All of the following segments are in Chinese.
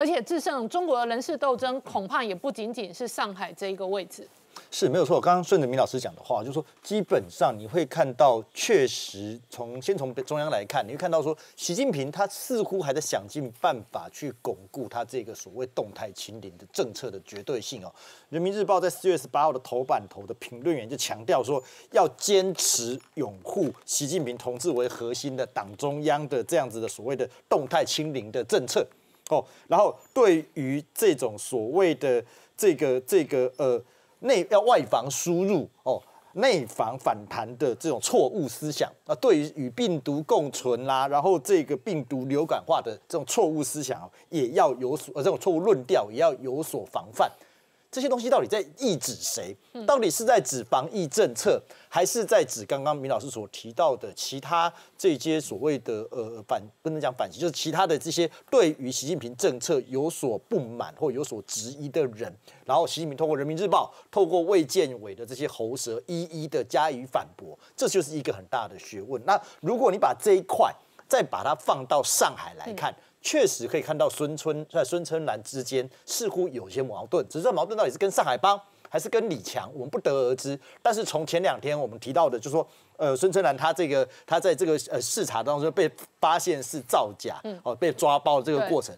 而且制胜中国的人事斗争，恐怕也不仅仅是上海这一个位置。是没有错。刚刚顺着明老师讲的话，就说基本上你会看到，确实从先从中央来看，你会看到说，习近平他似乎还在想尽办法去巩固他这个所谓动态清零的政策的绝对性哦。人民日报在四月十八号的头版头的评论员就强调说，要坚持拥护习近平同志为核心的党中央的这样子的所谓的动态清零的政策。哦，然后对于这种所谓的这个这个呃内要外防输入哦，内防反弹的这种错误思想啊，对于与病毒共存啦，然后这个病毒流感化的这种错误思想啊，也要有所呃这种错误论调也要有所防范。这些东西到底在抑制谁？到底是在指防疫政策，还是在指刚刚明老师所提到的其他这些所谓的呃反不能讲反击，就是其他的这些对于习近平政策有所不满或有所质疑的人？然后习近平通过人民日报，透过卫健委的这些喉舌，一一的加以反驳，这就是一个很大的学问。那如果你把这一块再把它放到上海来看。确实可以看到孙春在孙春兰之间似乎有些矛盾，只是这矛盾到底是跟上海帮还是跟李强，我们不得而知。但是从前两天我们提到的，就是，说呃孙春兰他这个他在这个呃视察当中被发现是造假，哦被抓包这个过程，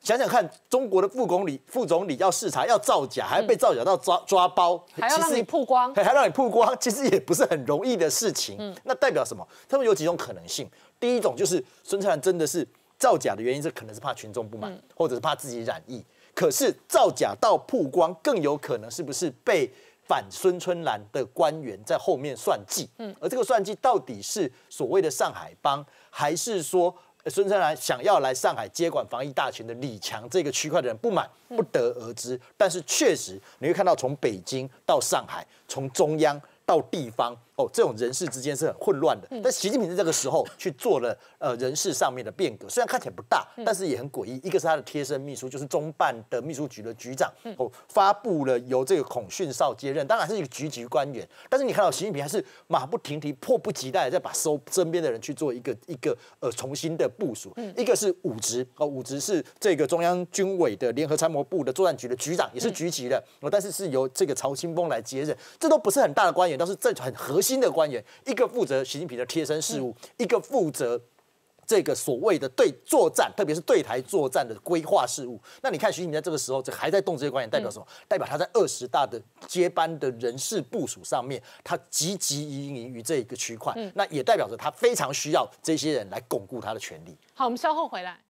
想想看中国的副总理副总理要视察要造假，还被造假到抓抓包，还要让你曝光，还还让你曝光，其实也不是很容易的事情。那代表什么？他们有几种可能性？第一种就是孙春兰真的是。造假的原因，这可能是怕群众不满，或者是怕自己染疫。可是造假到曝光，更有可能是不是被反孙春兰的官员在后面算计。嗯，而这个算计到底是所谓的上海帮，还是说孙春兰想要来上海接管防疫大权的李强这个区块的人不满，不得而知。但是确实，你会看到从北京到上海，从中央。到地方哦，这种人事之间是很混乱的。但习近平在这个时候去做了呃人事上面的变革，虽然看起来不大，但是也很诡异。一个是他的贴身秘书，就是中办的秘书局的局长，哦，发布了由这个孔训少接任，当然是一个局级官员。但是你看到习近平还是马不停蹄、迫不及待的在把收身边的人去做一个一个呃重新的部署。一个是武职，哦，武职是这个中央军委的联合参谋部的作战局的局长，也是局级的，哦，但是是由这个曹清峰来接任，这都不是很大的官员。都是政很核心的官员，一个负责习近平的贴身事务，一个负责这个所谓的对作战，特别是对台作战的规划事务。那你看，习近平在这个时候这还在动这些官员，代表什么？代表他在二十大的接班的人事部署上面，他积极营营于这一个区块，那也代表着他非常需要这些人来巩固他的权利。好，我们稍后回来。